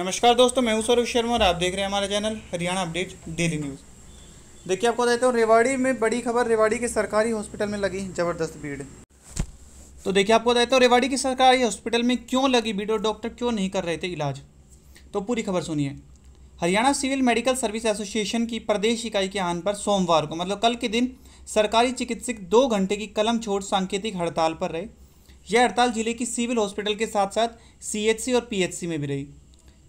नमस्कार दोस्तों मैं हूं सौरभ शर्मा और आप देख रहे हैं हमारा channel Haryana update daily news देखिए आपको बताते हूँ रेवाड़ी में बड़ी खबर रेवाड़ी के सरकारी हॉस्पिटल में लगी ज़बरदस्त भीड़ तो देखिए आपको बताते हूँ रेवाड़ी के सरकारी हॉस्पिटल में क्यों लगी भीड़ और डॉक्टर क्यों नहीं कर रहे थे इलाज तो पूरी खबर सुनिए Haryana civil medical service association की प्रदेश इकाई के आन पर सोमवार को मतलब कल के दिन सरकारी चिकित्सक दो घंटे की कलम छोड़ सांकेतिक हड़ताल पर रहे यह हड़ताल जिले की सिविल हॉस्पिटल के साथ साथ सी और पी में भी रही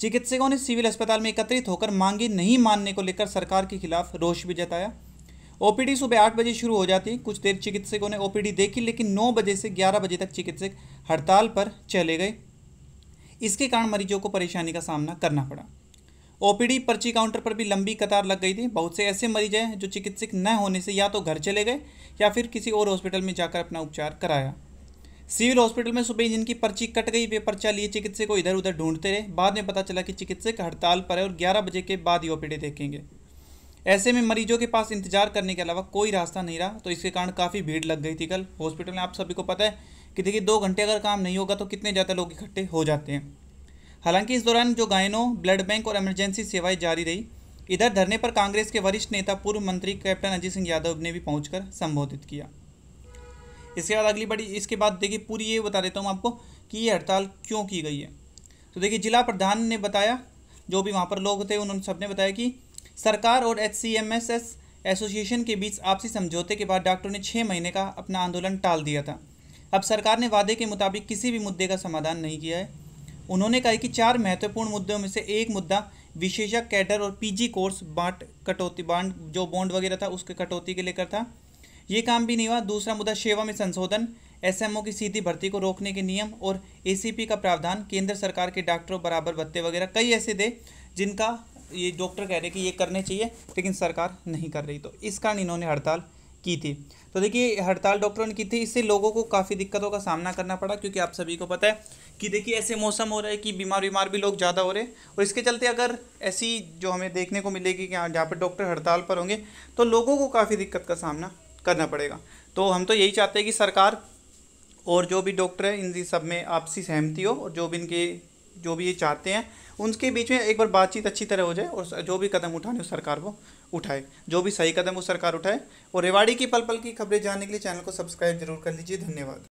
चिकित्सकों ने सिविल अस्पताल में एकत्रित होकर मांगे नहीं मानने को लेकर सरकार के खिलाफ रोष भी जताया ओपीडी सुबह आठ बजे शुरू हो जाती कुछ देर चिकित्सकों ने ओपीडी देखी लेकिन नौ बजे से ग्यारह बजे तक चिकित्सक हड़ताल पर चले गए इसके कारण मरीजों को परेशानी का सामना करना पड़ा ओपीडी पर्ची काउंटर पर भी लंबी कतार लग गई थी बहुत से ऐसे मरीज हैं जो चिकित्सक न होने से या तो घर चले गए या फिर किसी और हॉस्पिटल में जाकर अपना उपचार कराया सिविल हॉस्पिटल में सुबह जिनकी पर्ची कट गई वे पर्चा लिए चिकित्सक को इधर उधर ढूंढते रहे बाद में पता चला कि चिकित्सक हड़ताल पर है और 11 बजे के बाद ही ओपीडी देखेंगे ऐसे में मरीजों के पास इंतजार करने के अलावा कोई रास्ता नहीं रहा तो इसके कारण काफ़ी भीड़ लग गई थी कल हॉस्पिटल में आप सभी को पता है कि देखिए दो घंटे अगर काम नहीं होगा तो कितने ज़्यादा लोग इकट्ठे हो जाते हैं हालांकि इस दौरान जो गायनों ब्लड बैंक और इमरजेंसी सेवाएं जारी रही इधर धरने पर कांग्रेस के वरिष्ठ नेता पूर्व मंत्री कैप्टन अजय सिंह यादव ने भी पहुंचकर संबोधित किया इसके बाद अगली बड़ी इसके बाद देखिए पूरी ये बता देता हूँ आपको कि ये हड़ताल क्यों की गई है तो देखिए जिला प्रधान ने बताया जो भी वहाँ पर लोग थे उन्होंने सबने बताया कि सरकार और H C M S S association के बीच आपसी समझौते के बाद डॉक्टरों ने छः महीने का अपना आंदोलन टाल दिया था अब सरकार ने वादे के मुताबिक किसी भी मुद्दे का समाधान नहीं किया है उन्होंने कहा कि चार महत्वपूर्ण मुद्दों में से एक मुद्दा विशेषज्ञ कैडर और पीजी कोर्स बांट कटौती बांट जो बॉन्ड वगैरह था उसके कटौती के लेकर था ये काम भी नहीं हुआ दूसरा मुद्दा सेवा में संशोधन एसएमओ की सीधी भर्ती को रोकने के नियम और एसीपी का प्रावधान केंद्र सरकार के डॉक्टरों बराबर भत्ते वगैरह कई ऐसे दे जिनका ये डॉक्टर कह रहे कि ये करने चाहिए लेकिन सरकार नहीं कर रही तो इस कारण इन्होंने हड़ताल की थी तो देखिए हड़ताल डॉक्टरों ने की थी इससे लोगों को काफ़ी दिक्कतों का सामना करना पड़ा क्योंकि आप सभी को पता है कि देखिए ऐसे मौसम हो रहे हैं कि बीमार बीमार भी लोग ज़्यादा हो रहे हैं और इसके चलते अगर ऐसी जो हमें देखने को मिलेगी कि हाँ जहाँ पर डॉक्टर हड़ताल पर होंगे तो लोगों को काफ़ी दिक्कत का सामना करना पड़ेगा तो हम तो यही चाहते हैं कि सरकार और जो भी डॉक्टर हैं इन सब में आपसी सहमति हो और जो भी इनके जो भी ये चाहते हैं उनके बीच में एक बार बातचीत अच्छी तरह हो जाए और जो भी कदम उठाने उस सरकार वो उठाए जो भी सही कदम वो सरकार उठाए और रेवाड़ी की पल पल की खबरें जानने के लिए चैनल को सब्सक्राइब जरूर कर लीजिए धन्यवाद